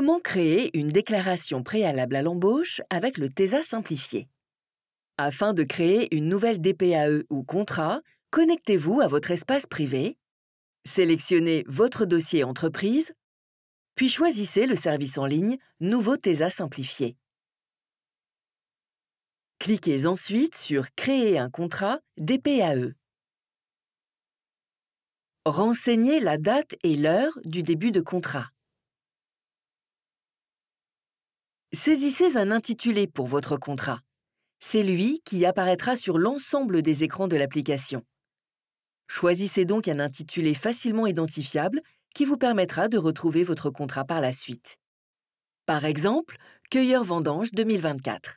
Comment créer une déclaration préalable à l'embauche avec le TESA simplifié Afin de créer une nouvelle DPAE ou contrat, connectez-vous à votre espace privé, sélectionnez votre dossier entreprise, puis choisissez le service en ligne Nouveau TESA simplifié. Cliquez ensuite sur Créer un contrat DPAE. Renseignez la date et l'heure du début de contrat. Saisissez un intitulé pour votre contrat. C'est lui qui apparaîtra sur l'ensemble des écrans de l'application. Choisissez donc un intitulé facilement identifiable qui vous permettra de retrouver votre contrat par la suite. Par exemple, Cueilleur Vendange 2024.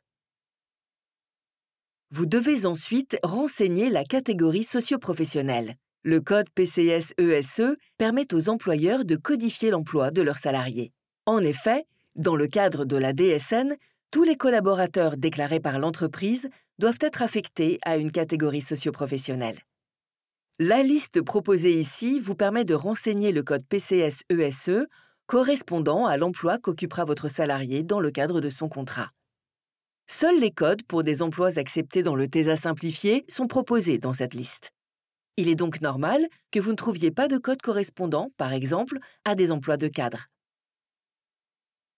Vous devez ensuite renseigner la catégorie socioprofessionnelle. Le code PCS-ESE e permet aux employeurs de codifier l'emploi de leurs salariés. En effet, dans le cadre de la DSN, tous les collaborateurs déclarés par l'entreprise doivent être affectés à une catégorie socioprofessionnelle. La liste proposée ici vous permet de renseigner le code PCS-ESE e correspondant à l'emploi qu'occupera votre salarié dans le cadre de son contrat. Seuls les codes pour des emplois acceptés dans le TESA simplifié sont proposés dans cette liste. Il est donc normal que vous ne trouviez pas de code correspondant, par exemple, à des emplois de cadre.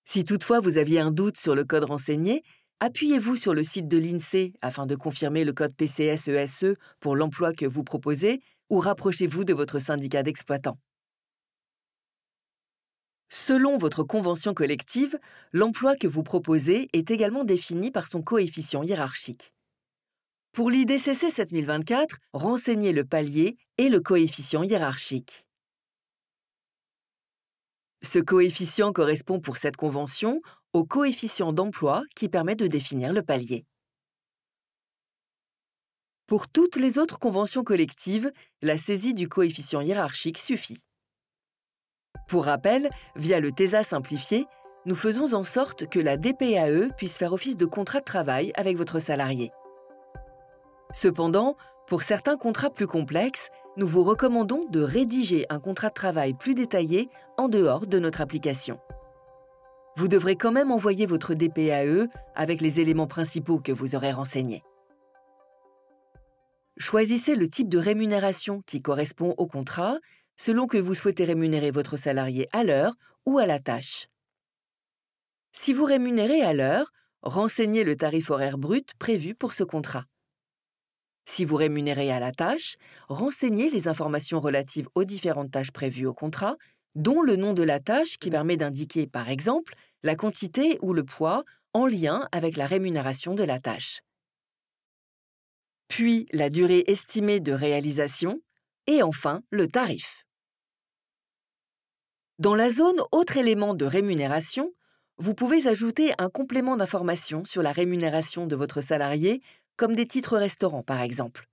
Si toutefois vous aviez un doute sur le code renseigné, appuyez-vous sur le site de l'INSEE afin de confirmer le code PCSESE e pour l'emploi que vous proposez ou rapprochez-vous de votre syndicat d'exploitants. Selon votre convention collective, l'emploi que vous proposez est également défini par son coefficient hiérarchique. Pour l'IDCC 7024, renseignez le palier et le coefficient hiérarchique. Ce coefficient correspond pour cette convention au coefficient d'emploi qui permet de définir le palier. Pour toutes les autres conventions collectives, la saisie du coefficient hiérarchique suffit. Pour rappel, via le TESA simplifié, nous faisons en sorte que la DPAE puisse faire office de contrat de travail avec votre salarié. Cependant, pour certains contrats plus complexes, nous vous recommandons de rédiger un contrat de travail plus détaillé en dehors de notre application. Vous devrez quand même envoyer votre DPAE avec les éléments principaux que vous aurez renseignés. Choisissez le type de rémunération qui correspond au contrat selon que vous souhaitez rémunérer votre salarié à l'heure ou à la tâche. Si vous rémunérez à l'heure, renseignez le tarif horaire brut prévu pour ce contrat. Si vous rémunérez à la tâche, renseignez les informations relatives aux différentes tâches prévues au contrat, dont le nom de la tâche qui permet d'indiquer, par exemple, la quantité ou le poids en lien avec la rémunération de la tâche. Puis la durée estimée de réalisation et enfin le tarif. Dans la zone Autre élément de rémunération, vous pouvez ajouter un complément d'information sur la rémunération de votre salarié comme des titres restaurants par exemple.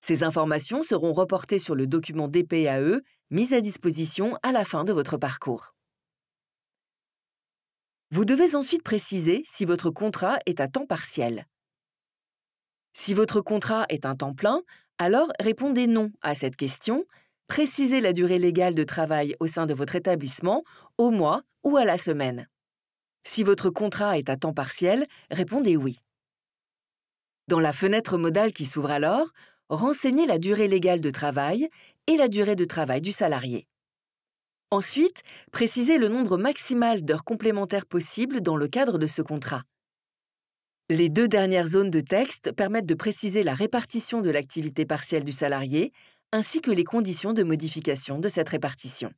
Ces informations seront reportées sur le document DPAE mis à disposition à la fin de votre parcours. Vous devez ensuite préciser si votre contrat est à temps partiel. Si votre contrat est un temps plein, alors répondez non à cette question, précisez la durée légale de travail au sein de votre établissement, au mois ou à la semaine. Si votre contrat est à temps partiel, répondez oui. Dans la fenêtre modale qui s'ouvre alors, renseignez la durée légale de travail et la durée de travail du salarié. Ensuite, précisez le nombre maximal d'heures complémentaires possibles dans le cadre de ce contrat. Les deux dernières zones de texte permettent de préciser la répartition de l'activité partielle du salarié ainsi que les conditions de modification de cette répartition.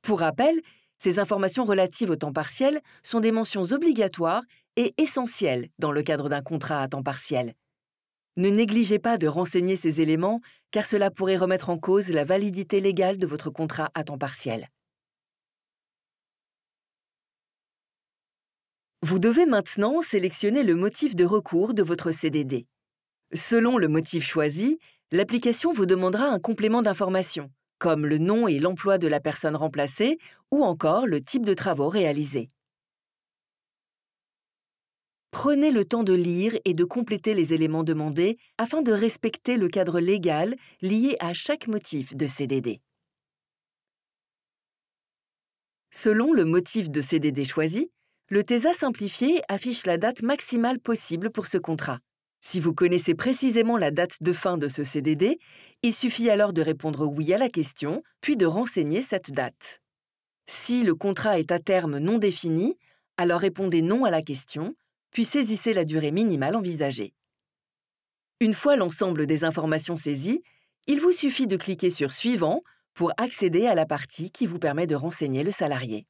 Pour rappel, ces informations relatives au temps partiel sont des mentions obligatoires et essentielles dans le cadre d'un contrat à temps partiel. Ne négligez pas de renseigner ces éléments car cela pourrait remettre en cause la validité légale de votre contrat à temps partiel. Vous devez maintenant sélectionner le motif de recours de votre CDD. Selon le motif choisi, l'application vous demandera un complément d'information, comme le nom et l'emploi de la personne remplacée ou encore le type de travaux réalisés. Prenez le temps de lire et de compléter les éléments demandés afin de respecter le cadre légal lié à chaque motif de CDD. Selon le motif de CDD choisi, le TESA simplifié affiche la date maximale possible pour ce contrat. Si vous connaissez précisément la date de fin de ce CDD, il suffit alors de répondre oui à la question, puis de renseigner cette date. Si le contrat est à terme non défini, alors répondez non à la question, puis saisissez la durée minimale envisagée. Une fois l'ensemble des informations saisies, il vous suffit de cliquer sur Suivant pour accéder à la partie qui vous permet de renseigner le salarié.